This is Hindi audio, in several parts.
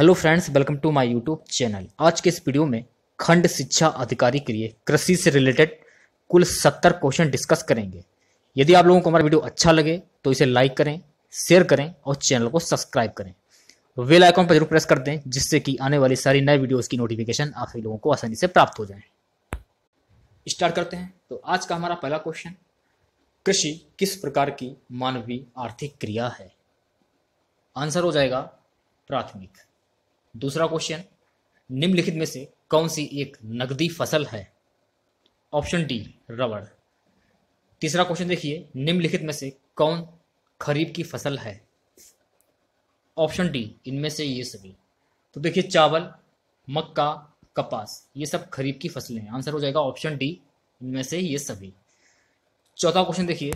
hello friends welcome to my YouTube channel आज के इस वीडियो में खंड शिक्षा अधिकारी के लिए कृषि से रिलेटेड कुल सत्तर क्वेश्चन डिस्कस करेंगे यदि आप लोगों को हमारा वीडियो अच्छा लगे तो इसे लाइक करें शेयर करें और चैनल को सब्सक्राइब करें वेल आइकॉन पर जरूर प्रेस कर दें जिससे कि आने वाली सारी नए वीडियोज़ की नोटिफिकेशन आप लोगों को आसानी से प्राप्त हो जाए स्टार्ट करते हैं तो आज का हमारा पहला क्वेश्चन कृषि किस प्रकार की मानवीय आर्थिक क्रिया है आंसर हो जाएगा प्राथमिक दूसरा क्वेश्चन निम्नलिखित में से कौन सी एक नकदी फसल है ऑप्शन डी रबड़ तीसरा क्वेश्चन देखिए निम्नलिखित में से कौन खरीफ की फसल है ऑप्शन डी इनमें से ये सभी तो देखिए चावल मक्का कपास ये सब खरीफ की फसलें हैं आंसर हो जाएगा ऑप्शन डी इनमें से ये सभी चौथा क्वेश्चन देखिए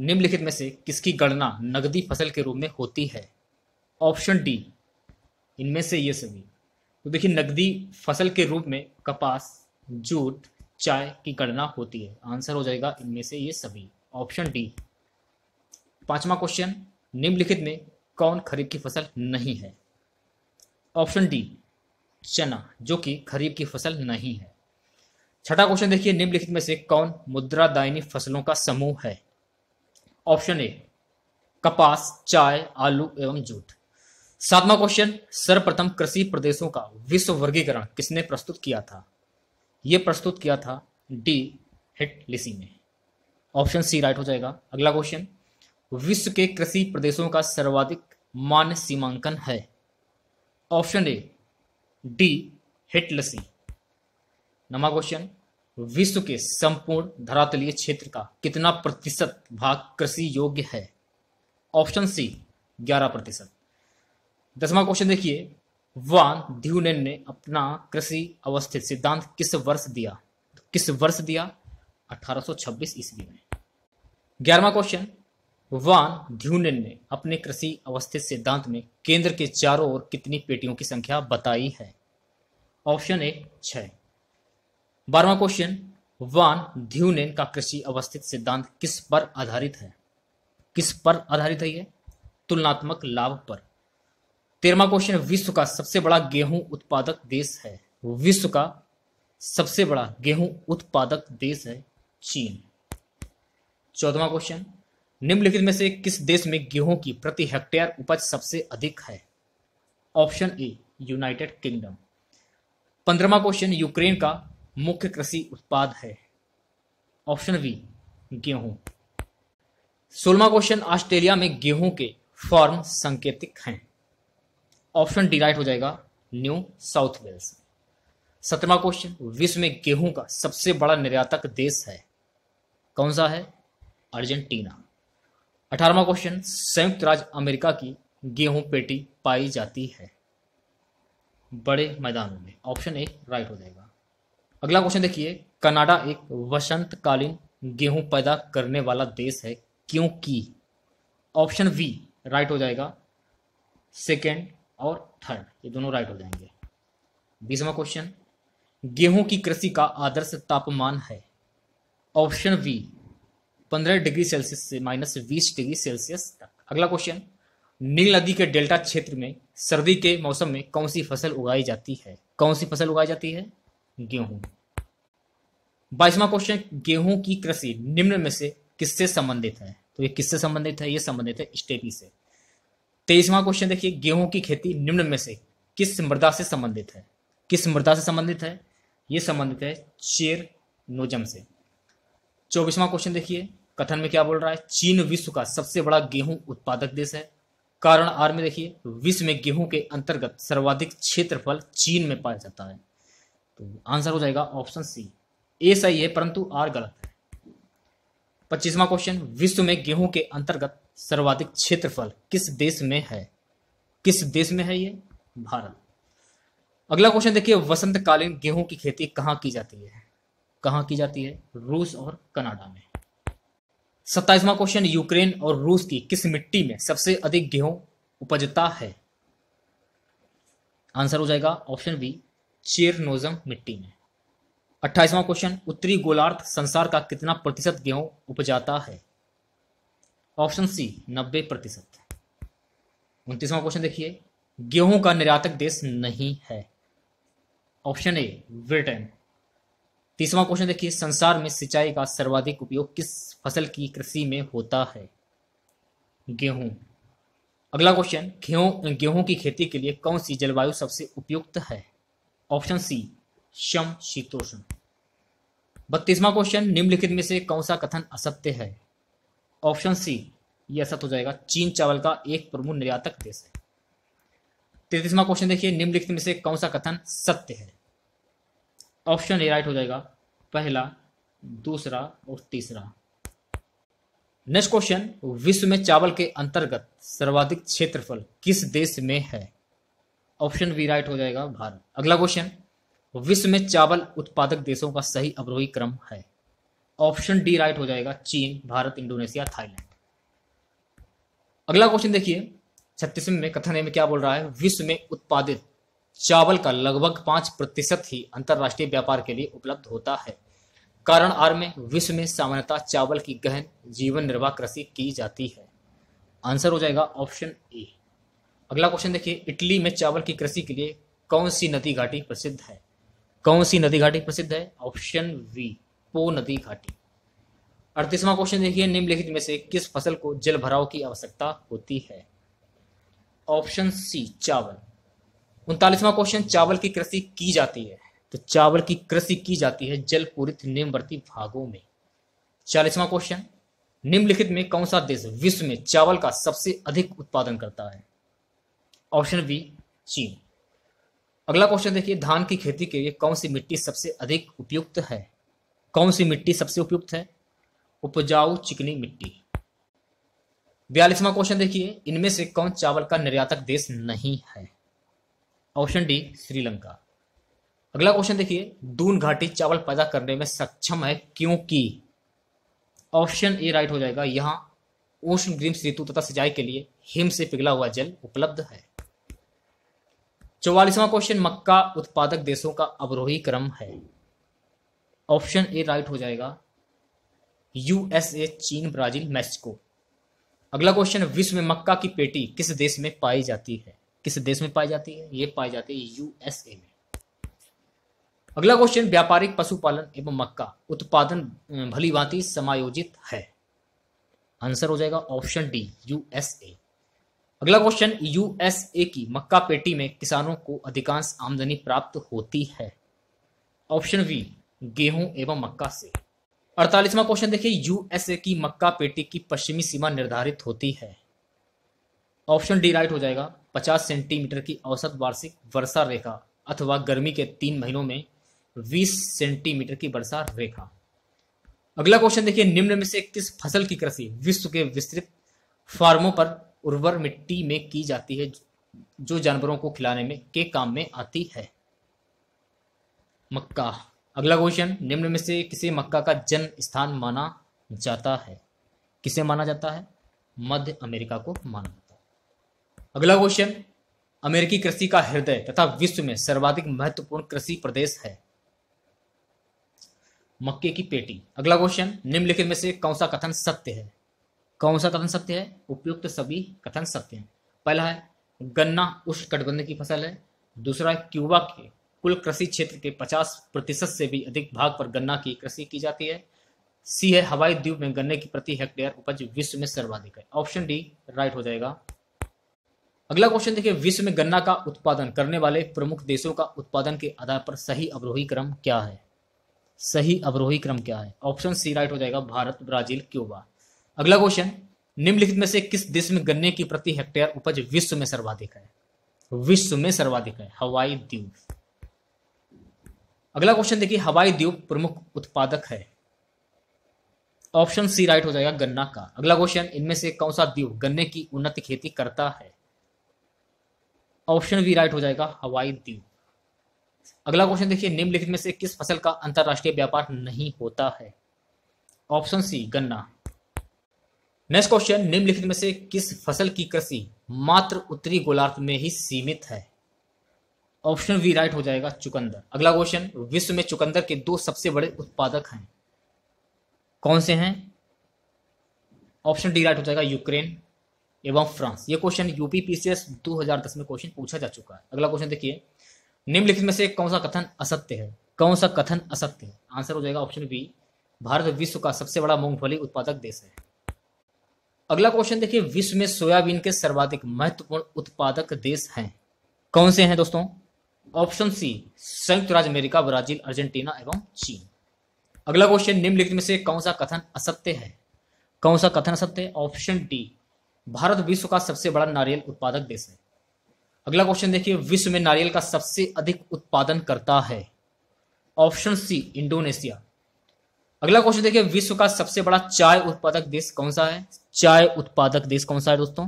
निम्नलिखित में से किसकी गणना नगदी फसल के रूप में होती है ऑप्शन डी इनमें से ये सभी तो देखिए नकदी फसल के रूप में कपास जूट चाय की गणना होती है आंसर हो जाएगा इनमें से ये सभी ऑप्शन डी पांचवा क्वेश्चन निम्नलिखित में कौन खरीफ की फसल नहीं है ऑप्शन डी चना जो कि खरीफ की फसल नहीं है छठा क्वेश्चन देखिए निम्नलिखित में से कौन मुद्रा दायनी फसलों का समूह है ऑप्शन ए कपास चाय आलू एवं जूट सातवां क्वेश्चन सर्वप्रथम कृषि प्रदेशों का विश्व वर्गीकरण किसने प्रस्तुत किया था यह प्रस्तुत किया था डी हिट लिसी ने ऑप्शन सी राइट हो जाएगा अगला क्वेश्चन विश्व के कृषि प्रदेशों का सर्वाधिक मान्य सीमांकन है ऑप्शन ए डी हिट लसी नवा क्वेश्चन विश्व के संपूर्ण धरातलीय क्षेत्र का कितना प्रतिशत भाग कृषि योग्य है ऑप्शन सी ग्यारह प्रतिशत दसवां क्वेश्चन देखिए वान ध्यूनेन ने अपना कृषि अवस्थित सिद्धांत किस वर्ष दिया किस वर्ष दिया 1826 ईस्वी में ग्यारहवा क्वेश्चन वान ध्यूनेन ने अपने कृषि अवस्थित सिद्धांत में केंद्र के चारों ओर कितनी पेटियों की संख्या बताई है ऑप्शन ए छ बारहवा क्वेश्चन वान ध्यूनेन का कृषि अवस्थित सिद्धांत किस पर आधारित है किस पर आधारित है यह तुलनात्मक लाभ पर तेरहवा क्वेश्चन विश्व का सबसे बड़ा गेहूं उत्पादक देश है विश्व का सबसे बड़ा गेहूं उत्पादक देश है चीन चौदवा क्वेश्चन निम्नलिखित में से किस देश में गेहूं की प्रति हेक्टेयर उपज सबसे अधिक है ऑप्शन ए यूनाइटेड किंगडम पंद्रहवा क्वेश्चन यूक्रेन का मुख्य कृषि उत्पाद है ऑप्शन बी गेहूं सोलवा क्वेश्चन ऑस्ट्रेलिया में गेहूं के फॉर्म संकेतिक हैं ऑप्शन डी राइट हो जाएगा न्यू साउथ वेल्स सत्रवा क्वेश्चन विश्व में गेहूं का सबसे बड़ा निर्यातक देश है कौन सा है अर्जेंटीना अठारवा क्वेश्चन संयुक्त राज्य अमेरिका की गेहूं पेटी पाई जाती है बड़े मैदानों में ऑप्शन ए राइट हो जाएगा अगला क्वेश्चन देखिए कनाडा एक वसंतकालीन गेहूं पैदा करने वाला देश है क्योंकि ऑप्शन वी राइट हो जाएगा सेकेंड और थर्ड ये दोनों राइट हो जाएंगे बीसवा क्वेश्चन गेहूं की कृषि का आदर्श तापमान है ऑप्शन बी पंद्रह डिग्री सेल्सियस से माइनस बीस डिग्री सेल्सियस तक अगला क्वेश्चन नील नदी के डेल्टा क्षेत्र में सर्दी के मौसम में कौन सी फसल उगाई जाती है कौन सी फसल उगाई जाती है गेहूं बाईसवा क्वेश्चन गेहूं की कृषि निम्न में से किससे संबंधित है तो ये किससे संबंधित है ये संबंधित है स्टेपी से तेईसवा क्वेश्चन देखिए गेहूं की खेती निम्न में से किस मृदा से संबंधित है किस मृदा से संबंधित है ये संबंधित है चेर नोजम से चौबीसवा क्वेश्चन देखिए कथन में क्या बोल रहा है चीन विश्व का सबसे बड़ा गेहूं उत्पादक देश है कारण आर में देखिए विश्व में गेहूं के अंतर्गत सर्वाधिक क्षेत्रफल चीन में पाया जाता है तो आंसर हो जाएगा ऑप्शन सी ए सही है परंतु आर गलत है पच्चीसवा क्वेश्चन विश्व में गेहूं के अंतर्गत सर्वाधिक क्षेत्रफल किस देश में है किस देश में है ये भारत अगला क्वेश्चन देखिए वसंतकालीन गेहूं की खेती कहाँ की जाती है कहाँ की जाती है रूस और कनाडा में सत्ताईसवा क्वेश्चन यूक्रेन और रूस की किस मिट्टी में सबसे अधिक गेहूं उपजता है आंसर हो जाएगा ऑप्शन बी चेरनोजम मिट्टी में अट्ठाईसवां क्वेश्चन उत्तरी गोलार्ध संसार का कितना प्रतिशत गेहूं उपजाता है ऑप्शन सी नब्बे प्रतिशत उनतीसवां क्वेश्चन देखिए गेहूं का निर्यातक देश नहीं है ऑप्शन ए ब्रिटेन तीसवा क्वेश्चन देखिए संसार में सिंचाई का सर्वाधिक उपयोग किस फसल की कृषि में होता है गेहूं अगला क्वेश्चन गेहूं गेहूं की खेती के लिए कौन सी जलवायु सबसे उपयुक्त है ऑप्शन सी शम शीतोषण बत्तीसवा क्वेश्चन निम्नलिखित में से कौन सा कथन असत्य है ऑप्शन सी यह असत हो जाएगा चीन चावल का एक प्रमुख निर्यातक देश है तैतीसवा क्वेश्चन देखिए निम्नलिखित में से कौन सा कथन सत्य है ऑप्शन ए राइट हो जाएगा पहला दूसरा और तीसरा नेक्स्ट क्वेश्चन विश्व में चावल के अंतर्गत सर्वाधिक क्षेत्रफल किस देश में है ऑप्शन बी राइट हो जाएगा भारत अगला क्वेश्चन तो विश्व में चावल उत्पादक देशों का सही अवरोही क्रम है ऑप्शन डी राइट हो जाएगा चीन भारत इंडोनेशिया थाईलैंड अगला क्वेश्चन देखिए छत्तीसवें में कथन में क्या बोल रहा है विश्व में उत्पादित चावल का लगभग पांच प्रतिशत ही अंतरराष्ट्रीय व्यापार के लिए उपलब्ध होता है कारण आर में विश्व में सामान्यतः चावल की गहन जीवन निर्वाह कृषि की जाती है आंसर हो जाएगा ऑप्शन ए अगला क्वेश्चन देखिए इटली में चावल की कृषि के लिए कौन सी नदी घाटी प्रसिद्ध है कौन सी नदी घाटी प्रसिद्ध है ऑप्शन वी पो नदी घाटी अड़तीसवां क्वेश्चन देखिए निम्नलिखित में से किस फसल को जल भराव की आवश्यकता होती है ऑप्शन सी चावल उनतालीसवां क्वेश्चन चावल की कृषि की जाती है तो चावल की कृषि की जाती है जल पूरित निम्नवर्ती भागों में चालीसवां क्वेश्चन निम्नलिखित में कौन सा देश विश्व में चावल का सबसे अधिक उत्पादन करता है ऑप्शन बी चीन अगला क्वेश्चन देखिए धान की खेती के लिए कौन सी मिट्टी सबसे अधिक उपयुक्त है कौन सी मिट्टी सबसे उपयुक्त है उपजाऊ चिकनी मिट्टी बयालीसवा क्वेश्चन देखिए इनमें से कौन चावल का निर्यातक देश नहीं है ऑप्शन डी श्रीलंका अगला क्वेश्चन देखिए दून घाटी चावल पैदा करने में सक्षम है क्योंकि ऑप्शन ए राइट हो जाएगा यहाँ उष्ण ग्रीम ऋतु तथा सिंचाई के लिए हिम से पिघला हुआ जल उपलब्ध है चौवालीसवां क्वेश्चन मक्का उत्पादक देशों का अवरोही क्रम है ऑप्शन ए राइट हो जाएगा यूएसए चीन ब्राजील मैक्सिको अगला क्वेश्चन विश्व में मक्का की पेटी किस देश में पाई जाती है किस देश में पाई जाती है ये पाई जाती है यूएसए में अगला क्वेश्चन व्यापारिक पशुपालन एवं मक्का उत्पादन अं, भली भांति समायोजित है आंसर हो जाएगा ऑप्शन डी यूएसए अगला क्वेश्चन यूएसए की मक्का पेटी में किसानों को अधिकांश आमदनी प्राप्त होती है ऑप्शन बी गेहूं एवं मक्का से अड़तालीसवा क्वेश्चन देखिए यूएसए की मक्का पेटी की पश्चिमी सीमा निर्धारित होती है ऑप्शन डी राइट हो जाएगा 50 सेंटीमीटर की औसत वार्षिक वर्षा रेखा अथवा गर्मी के तीन महीनों में 20 सेंटीमीटर की वर्षा रेखा अगला क्वेश्चन देखिए निम्न में से किस फसल की कृषि विश्व के विस्तृत फार्मों पर उर्वर मिट्टी में की जाती है जो जानवरों को खिलाने में के काम में आती है मक्का अगला क्वेश्चन निम्न में से किसे मक्का का जन्म स्थान माना जाता है किसे माना जाता है मध्य अमेरिका को माना जाता है अगला क्वेश्चन अमेरिकी कृषि का हृदय तथा विश्व में सर्वाधिक महत्वपूर्ण कृषि प्रदेश है मक्के की पेटी अगला क्वेश्चन निम्नलिखित में से कौन सा कथन सत्य है कौन सा कथन सत्य है उपयुक्त सभी कथन सत्य हैं पहला है गन्ना उष्ण कटबंध की फसल है दूसरा क्यूबा के कुल कृषि क्षेत्र के 50 प्रतिशत से भी अधिक भाग पर गन्ना की कृषि की जाती है सी है हवाई द्वीप में गन्ने की प्रति हेक्टेयर उपज विश्व में सर्वाधिक है ऑप्शन डी राइट हो जाएगा अगला क्वेश्चन देखिए विश्व में गन्ना का उत्पादन करने वाले प्रमुख देशों का उत्पादन के आधार पर सही अवरोही क्रम क्या है सही अवरोही क्रम क्या है ऑप्शन सी राइट हो जाएगा भारत ब्राजील क्यूबा अगला क्वेश्चन निम्नलिखित में से किस देश में गन्ने की प्रति हेक्टेयर उपज विश्व में सर्वाधिक है विश्व में सर्वाधिक है हवाई द्वीप अगला क्वेश्चन देखिए हवाई द्वीप प्रमुख उत्पादक है ऑप्शन सी राइट हो जाएगा गन्ना का अगला क्वेश्चन इनमें से कौन सा द्वीप गन्ने की उन्नत खेती करता है ऑप्शन बी राइट हो जाएगा हवाई द्वीप अगला क्वेश्चन देखिए निम्नलिखित में से किस फसल का अंतरराष्ट्रीय व्यापार नहीं होता है ऑप्शन सी गन्ना नेक्स्ट क्वेश्चन निम्नलिखित में से किस फसल की कृषि मात्र उत्तरी गोलार्ध में ही सीमित है ऑप्शन वी राइट हो जाएगा चुकंदर अगला क्वेश्चन विश्व में चुकंदर के दो सबसे बड़े उत्पादक हैं कौन से हैं ऑप्शन डी राइट हो जाएगा यूक्रेन एवं फ्रांस ये क्वेश्चन यूपी पीसीएस 2010 में क्वेश्चन पूछा जा चुका है अगला क्वेश्चन देखिए निम्नलिखित में से कौन सा कथन असत्य है कौन सा कथन असत्य है आंसर हो जाएगा ऑप्शन बी भारत विश्व का सबसे बड़ा मूंगफली उत्पादक देश है अगला क्वेश्चन देखिए विश्व में सोयाबीन के सर्वाधिक महत्वपूर्ण उत्पादक देश हैं कौन से हैं दोस्तों ऑप्शन सी संयुक्त राज्य अमेरिका ब्राजील अर्जेंटीना एवं चीन अगला क्वेश्चन निम्नलिखित में से कौन सा कथन असत्य है कौन सा कथन असत्य है ऑप्शन डी भारत विश्व का सबसे बड़ा नारियल उत्पादक देश है अगला क्वेश्चन देखिए विश्व में नारियल का सबसे अधिक उत्पादन करता है ऑप्शन सी इंडोनेशिया अगला क्वेश्चन देखिए विश्व का सबसे बड़ा चाय उत्पादक देश कौन सा है चाय उत्पादक देश कौन सा है दोस्तों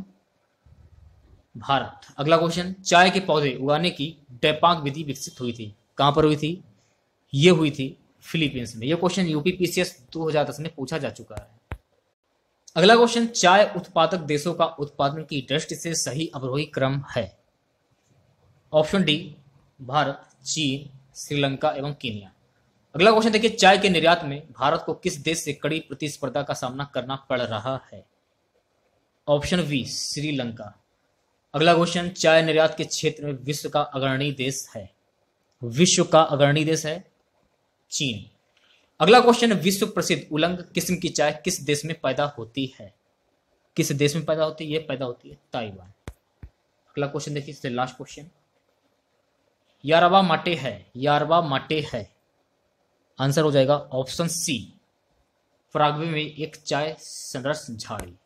भारत अगला क्वेश्चन चाय के पौधे उगाने की डेपांग विधि विकसित हुई थी कहां पर हुई थी यह हुई थी फिलीपींस में यह क्वेश्चन यूपी पीसीएस 2010 में पूछा जा चुका है अगला क्वेश्चन चाय उत्पादक देशों का उत्पादन की दृष्टि से सही अवरोही क्रम है ऑप्शन डी भारत चीन श्रीलंका एवं केनिया अगला क्वेश्चन देखिए चाय के निर्यात में भारत को किस देश से कड़ी प्रतिस्पर्धा का सामना करना पड़ रहा है ऑप्शन बी श्रीलंका अगला क्वेश्चन चाय निर्यात के क्षेत्र में विश्व का अग्रणी देश है विश्व का अग्रणी देश है चीन अगला क्वेश्चन विश्व प्रसिद्ध उलंग किस्म की चाय किस देश में पैदा होती है किस देश में पैदा होती है यह पैदा होती है ताइवान अगला क्वेश्चन देखिए लास्ट क्वेश्चन यारवा माटे है यारवा माटे है आंसर हो जाएगा ऑप्शन सी फ्राग्वे में एक चाय संरस झाड़ी